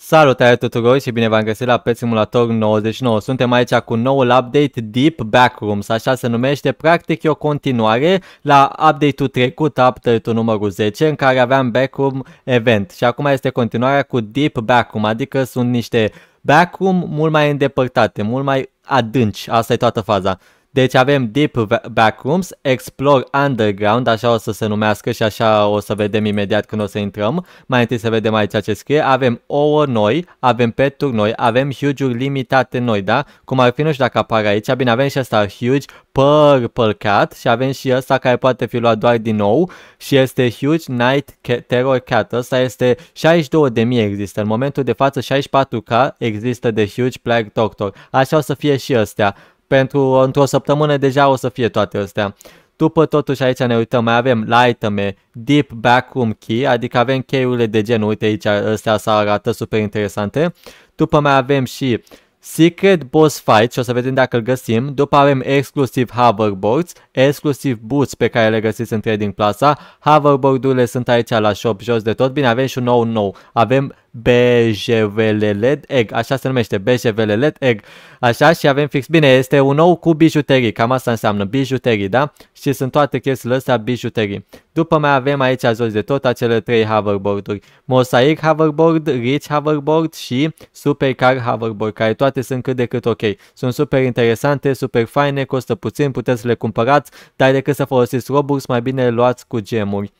Salutare tuturor și bine v-am găsit la Pet Simulator 99. Suntem aici cu noul update Deep Backrooms, așa se numește. Practic e o continuare la update-ul trecut, update-ul numărul 10, în care aveam Backroom Event. Și acum este continuarea cu Deep Backroom, adică sunt niște backroom mult mai îndepărtate, mult mai adânci. Asta e toată faza. Deci avem Deep Backrooms, Explore Underground, așa o să se numească și așa o să vedem imediat când o să intrăm. Mai întâi să vedem aici ce scrie. Avem ouă noi, avem peturi noi, avem huge-uri limitate noi, da? Cum ar fi, nu știu dacă apare aici. Bine, avem și asta huge, Purple Cat și avem și ăsta care poate fi luat doar din nou și este Huge Night Terror Cat. Ăsta este 62.000 există. În momentul de față 64K există de Huge Plague Doctor. Așa o să fie și ăstea pentru într-o săptămână deja o să fie toate astea. După totuși aici ne uităm, mai avem la iteme Deep Backroom Key, adică avem cheiurile de genul, uite aici astea să arată super interesante. După mai avem și Secret Boss Fight și o să vedem dacă îl găsim. După avem exclusiv hoverboards, exclusiv boots pe care le găsiți în Trading Plaza. Hoverboard-urile sunt aici la shop jos de tot. Bine, avem și un nou nou. Avem BJVLLED Egg, așa se numește, BJVLLED Egg, așa și avem fix, bine, este un nou cu bijuterii, cam asta înseamnă bijuterii, da? Și sunt toate chestiile astea bijuterii. După mai avem aici jos de tot acele trei hoverboard-uri, Mosaic Hoverboard, Rich Hoverboard și Supercar Hoverboard, care toate sunt cât de cât ok. Sunt super interesante, super faine, costă puțin, puteți să le cumpărați, dar decât să folosiți robux, mai bine le luați cu gemuri.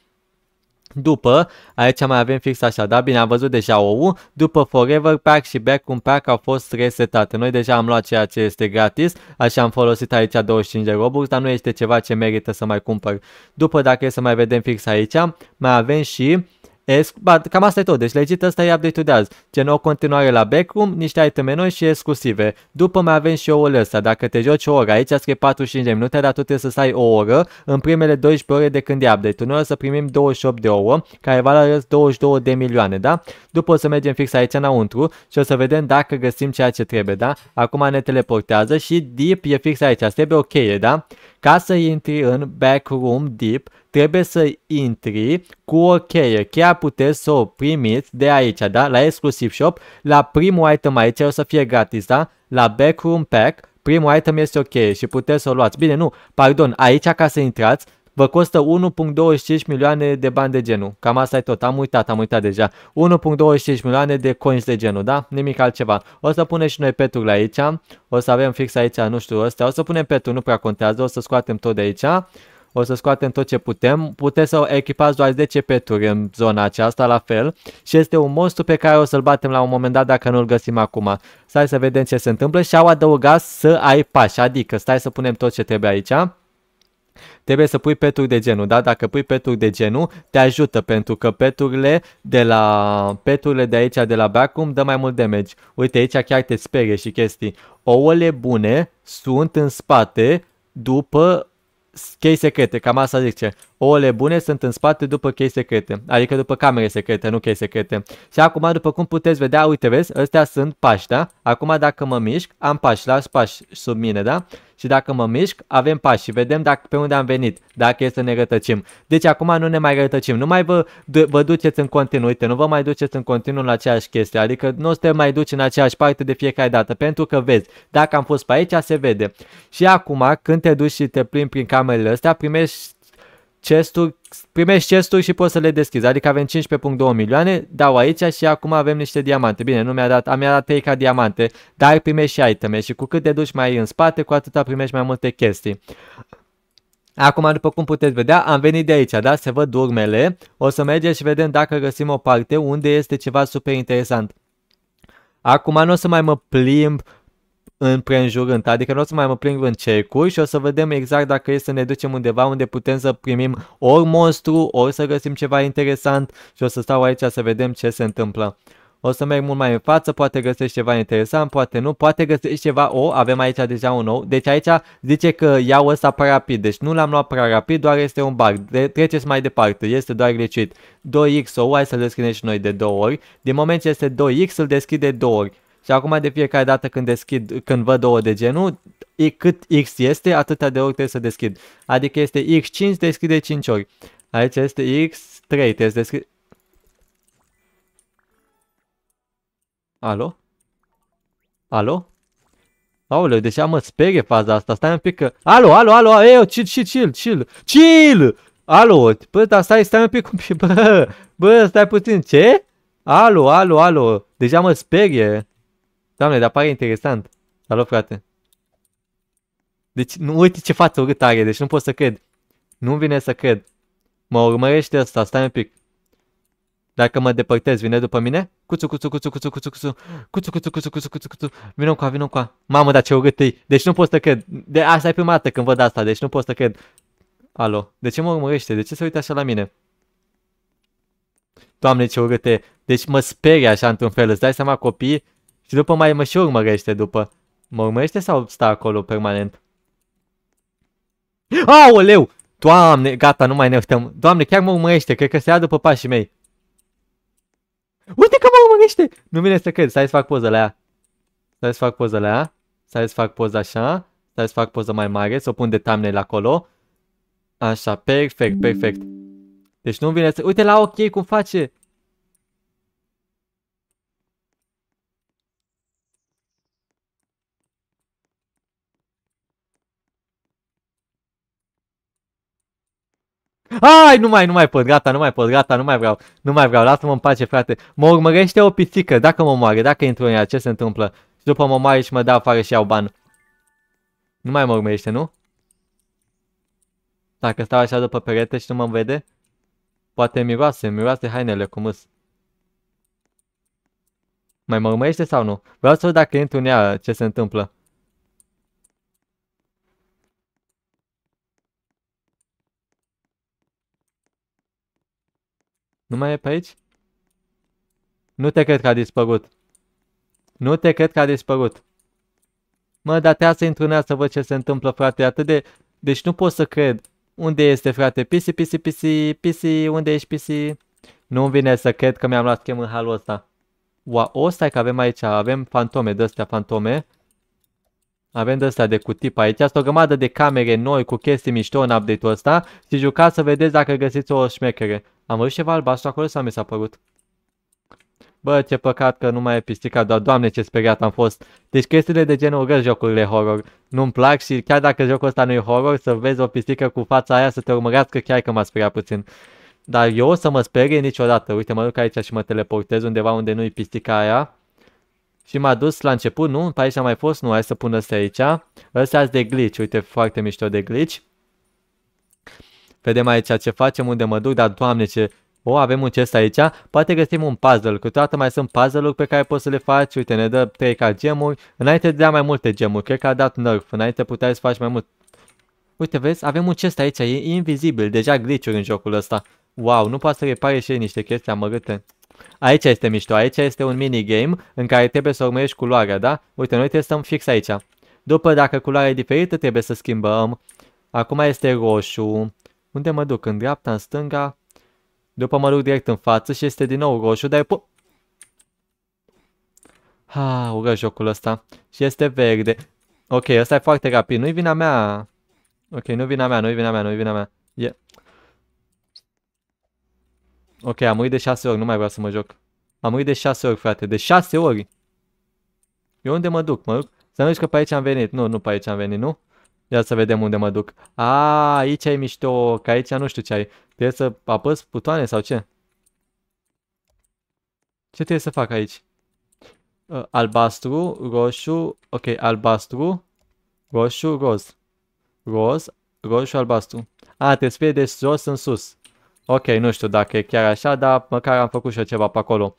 După, aici mai avem fix așa, da? Bine, am văzut deja ou. După Forever Pack și Back un Pack au fost resetate. Noi deja am luat ceea ce este gratis, așa am folosit aici 25 de Robux, dar nu este ceva ce merită să mai cumpăr. După, dacă e să mai vedem fix aici, mai avem și E, cam asta e tot, deci legit ăsta e update-ul de azi. Gen o continuare la backroom, niște iteme noi și exclusive. După mai avem și oul ăsta, dacă te joci o oră, aici scrie 45 de minute, dar tu trebuie să stai o oră în primele 12 ore de când e update-ul. Noi o să primim 28 de ouă, care valorează 22 de milioane, da? După o să mergem fix aici înăuntru și o să vedem dacă găsim ceea ce trebuie, da? Acum ne teleportează și deep e fix aici, asta trebuie o cheie, da? Ca să intri în backroom deep, trebuie să intri cu o cheie. Cheia puteți să o primiți de aici, da? La Exclusive Shop, la primul item aici o să fie gratis, da? La Backroom Pack, primul item este o cheie și puteți să o luați. Bine, nu, pardon, aici ca să intrați, vă costă 1.25 milioane de bani de genul. Cam asta e tot, am uitat, am uitat deja. 1.25 milioane de coins de genul, da? Nimic altceva. O să punem și noi petul aici, o să avem fix aici, nu știu, ăsta. O să punem petul, nu prea contează, o să scoatem tot de aici o să scoatem tot ce putem. Puteți să echipați doar 10 peturi în zona aceasta, la fel. Și este un monstru pe care o să-l batem la un moment dat dacă nu-l găsim acum. Stai să vedem ce se întâmplă și au adăugat să ai pași, adică stai să punem tot ce trebuie aici trebuie să pui peturi de genul, da? Dacă pui peturi de genul, te ajută pentru că peturile de la peturile de aici de la Bacum dă mai mult damage. Uite, aici chiar te sperie și chestii. Ouăle bune sunt în spate după chei secrete, cam asta zice. Ouăle bune sunt în spate după chei secrete, adică după camere secrete, nu chei secrete. Și acum, după cum puteți vedea, uite, vezi, ăstea sunt pași, da? Acum, dacă mă mișc, am pași, las pași sub mine, da? și dacă mă mișc, avem pași și vedem dacă, pe unde am venit, dacă e să ne rătăcim. Deci acum nu ne mai rătăcim, nu mai vă, vă duceți în continuu, uite, nu vă mai duceți în continuu în aceeași chestie, adică nu te mai duci în aceeași parte de fiecare dată, pentru că vezi, dacă am fost pe aici, se vede. Și acum, când te duci și te plimbi prin camerele astea, primești chesturi, primești chesturi și poți să le deschizi. Adică avem 15.2 milioane, dau aici și acum avem niște diamante. Bine, nu mi-a dat, mi-a dat 3 ca diamante, dar primești și iteme și cu cât te duci mai în spate, cu atâta primești mai multe chestii. Acum, după cum puteți vedea, am venit de aici, da? Se văd urmele. O să mergem și vedem dacă găsim o parte unde este ceva super interesant. Acum nu o să mai mă plimb uh, în preînjurând, adică nu o să mai mă plâng în cercuri și o să vedem exact dacă este să ne ducem undeva unde putem să primim ori monstru, ori să găsim ceva interesant și o să stau aici să vedem ce se întâmplă. O să merg mult mai în față, poate găsești ceva interesant, poate nu, poate găsești ceva, o, oh, avem aici deja un nou, deci aici zice că iau ăsta prea rapid, deci nu l-am luat prea rapid, doar este un bug, de treceți mai departe, este doar greșit. 2x, o, hai să-l deschidem și noi de două ori, din moment ce este 2x, îl deschide două ori. Și acum de fiecare dată când deschid, când văd două de genul, cât X este, atâta de ori trebuie să deschid. Adică este X5, deschide 5 ori. Aici este X3, trebuie să deschid... Alo? Alo? Aoleu, deja mă sperie faza asta, stai un pic că... Alo, alo, alo, eu, chill, chill, chill, chill, chill! Alo, bă, dar stai, stai un pic, cum bă, bă, stai puțin, ce? Alo, alo, alo, deja mă sperie. Doamne, dar pare interesant. Salut, frate. Deci, nu, uite ce față urât are, deci nu pot să cred. nu vine să cred. Mă urmărește asta, stai un pic. Dacă mă depărtez, vine după mine? Cuțu, cuțu, cuțu, cuțu, cuțu, cuțu, cuțu, cuțu, cuțu, cuțu, cuțu, cuțu, vină cu vină cu Mamă, dar ce urât e. Deci nu pot să cred. De asta e prima dată când văd asta, deci nu pot să cred. Alo, de ce mă urmărește? De ce se uite așa la mine? Doamne, ce e. Deci mă sperie așa într-un fel. Îți dai seama, copii, și după mai mă și urmărește după. Mă urmărește sau stă acolo permanent? Aoleu! Doamne, gata, nu mai ne uităm. Doamne, chiar mă urmărește, cred că se ia după pașii mei. Uite că mă urmărește! Nu vine să cred, stai să fac poză la ea. Stai să fac poză la ea. Stai să fac poză așa. Stai să fac poză mai mare, să o pun de thumbnail acolo. Așa, perfect, perfect. Deci nu vine să... Uite la ok cum face! Ai, nu mai, nu mai pot, gata, nu mai pot, gata, nu mai vreau, nu mai vreau, lasă-mă în pace, frate. Mă urmărește o pisică, dacă mă moare, dacă intru în ea, ce se întâmplă? Și după mă moare și mă dau afară și iau ban. Nu mai mă urmărește, nu? Dacă stau așa după perete și nu mă vede? Poate miroase, miroase hainele cu mâs. Mai mă urmărește sau nu? Vreau să văd dacă intru în ea, ce se întâmplă. Nu mai e pe aici? Nu te cred că a dispărut. Nu te cred că a dispărut. Mă, dar trebuia să intru să văd ce se întâmplă, frate, atât de... Deci nu pot să cred. Unde este, frate? Pisi, pisi, pisi, pisi, unde ești, pisi? Nu-mi vine să cred că mi-am luat chem în halul ăsta. Ua, o, stai că avem aici, avem fantome, de astea fantome. Avem de asta de cutip aici. Asta o grămadă de camere noi cu chestii mișto în update-ul ăsta. Și jucați să vedeți dacă găsiți o șmechere. Am văzut ceva albastru acolo sau mi s-a părut? Bă, ce păcat că nu mai e pistica, doar doamne ce speriat am fost. Deci chestiile de genul urăsc jocurile horror. Nu-mi plac și chiar dacă jocul ăsta nu e horror, să vezi o pistică cu fața aia să te urmărească chiar că m-a speriat puțin. Dar eu o să mă sperie niciodată. Uite, mă duc aici și mă teleportez undeva unde nu-i pistica aia. Și m-a dus la început, nu? Pe aici am mai fost? Nu, hai să pun ăsta aici. ăsta de glitch, uite, foarte mișto de glitch. Vedem aici ce facem, unde mă duc, dar doamne ce... O, avem un chest aici, poate găsim un puzzle, toată mai sunt puzzle-uri pe care poți să le faci, uite, ne dă 3 ca gemuri, înainte a mai multe gemuri, cred că a dat nerf, înainte puteai să faci mai mult. Uite, vezi, avem un chest aici, e invizibil, deja glitch în jocul ăsta. Wow, nu poate să repare și niște chestii amărâte. Aici este mișto, aici este un minigame în care trebuie să urmărești culoarea, da? Uite, noi testăm fix aici. După, dacă culoarea e diferită, trebuie să schimbăm. Acum este roșu. Unde mă duc? În dreapta, în stânga? După mă duc direct în față și este din nou roșu, dar e pu... Ha, ură jocul ăsta. Și este verde. Ok, ăsta e foarte rapid. Nu-i vina mea. Ok, nu-i vina mea, nu-i vina mea, nu-i vina mea. Ok, am murit de 6 ori, nu mai vreau să mă joc. Am murit de 6 ori, frate, de 6 ori! Eu unde mă duc? Mă duc? Să nu zici că pe aici am venit. Nu, nu pe aici am venit, nu? Ia să vedem unde mă duc. A, aici ai mișto, că aici nu știu ce ai. Trebuie să apăs butoane sau ce? Ce trebuie să fac aici? Uh, albastru, roșu, ok, albastru, roșu, roz. Roz, roșu, albastru. A, trebuie să fie de jos în sus. Ok, nu știu dacă e chiar așa, dar măcar am făcut și eu ceva pe acolo.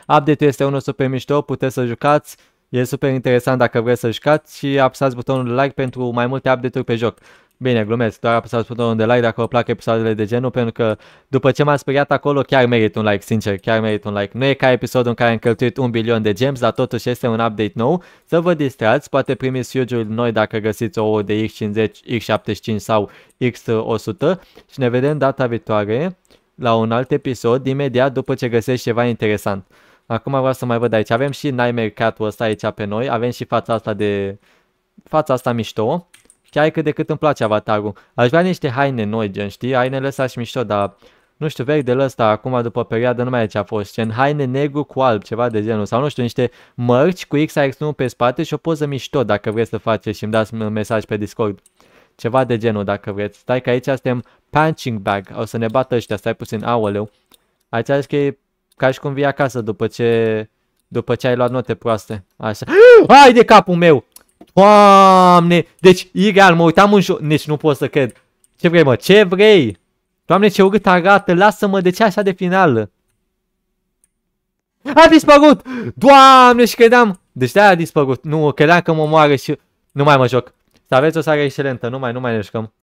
Update-ul este unul super mișto, puteți să jucați, e super interesant dacă vreți să jucați și apăsați butonul like pentru mai multe update-uri pe joc. Bine, glumesc, doar apăsați butonul de like dacă vă plac episoadele de genul, pentru că după ce m-am speriat acolo, chiar merit un like, sincer, chiar merit un like. Nu e ca episodul în care am cheltuit un bilion de gems, dar totuși este un update nou. Să vă distrați, poate primiți huge noi dacă găsiți ouă de X50, X75 sau X100 și ne vedem data viitoare la un alt episod, imediat după ce găsești ceva interesant. Acum vreau să mai văd aici, avem și Nightmare Cat-ul ăsta aici pe noi, avem și fața asta de... fața asta mișto. Chiar cât de cât îmi place avatarul. Aș vrea niște haine noi, gen, știi? Hainele astea și mișto, dar nu știu, la ăsta, acum după perioadă nu mai e ce a fost, gen haine negru cu alb, ceva de genul, sau nu știu, niște mărci cu XRX1 pe spate și o poză mișto dacă vreți să faceți și îmi dați un mesaj pe Discord. Ceva de genul dacă vreți. Stai că aici suntem punching bag, o să ne bată ăștia, stai puțin, aoleu. Aici zici că e ca și cum vii acasă după ce, după ce ai luat note proaste. Așa, hai de capul meu! Doamne! Deci, ireal, mă uitam în jos, Deci nu pot să cred. Ce vrei, mă? Ce vrei? Doamne, ce urât arată. Lasă-mă de ce așa de finală. A dispărut! Doamne, și credeam... Deci de-aia a dispărut. Nu, credeam că mă moare și... Nu mai mă joc. Să aveți o sare excelentă. Nu mai, nu mai ne jucăm.